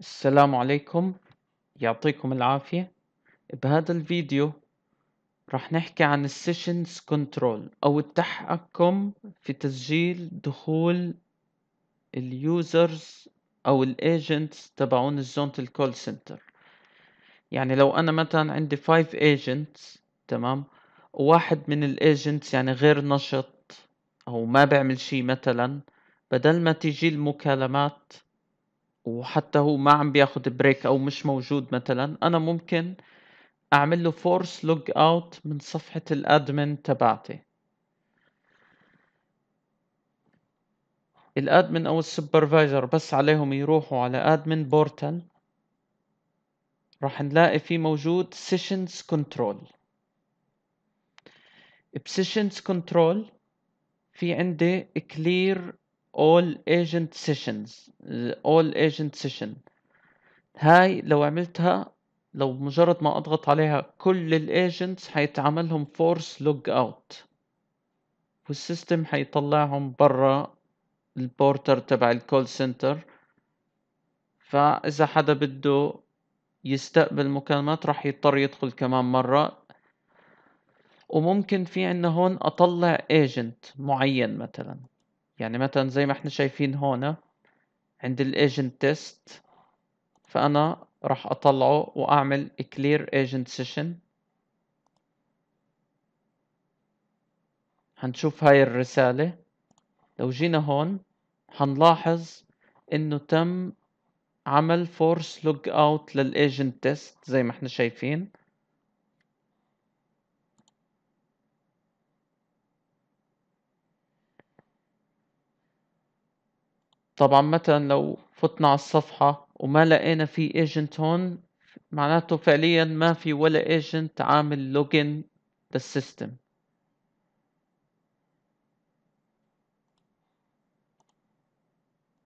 السلام عليكم يعطيكم العافية بهذا الفيديو رح نحكي عن السيشنز كنترول او التحكم في تسجيل دخول اليوزرز او الايجنتس تبعون الزونة الكول سنتر يعني لو انا مثلا عندي 5 ايجنتس تمام وواحد من الايجنتس يعني غير نشط او ما بعمل شي مثلا بدل ما تيجي المكالمات وحتى هو ما عم بياخد بريك او مش موجود مثلا انا ممكن اعمل له فورس لوج اوت من صفحة الادمن تبعتي الادمن او السوبرفايزر بس عليهم يروحوا على ادمن بورتال راح نلاقي في موجود سيشنز كنترول بسيشنز كنترول في عندي كلير all agent sessions all agent session هاي لو عملتها لو مجرد ما اضغط عليها كل الايجنتس حيتعملهم فورس لوج اوت والسيستم حيطلعهم برا البورتر تبع الكول سنتر فاذا حدا بده يستقبل مكالمات راح يضطر يدخل كمان مرة وممكن في عنا هون اطلع ايجنت معين مثلا يعني مثلا زي ما احنا شايفين هون عند الايجنت تيست فانا راح اطلعه واعمل clear agent session هنشوف هاي الرسالة لو جينا هون هنلاحظ انه تم عمل force لوج اوت للايجنت تيست زي ما احنا شايفين طبعا مثلا لو فتنا على الصفحة وما لقينا في ايجنت هون معناته فعليا ما في ولا ايجنت عامل لوجن للسيستم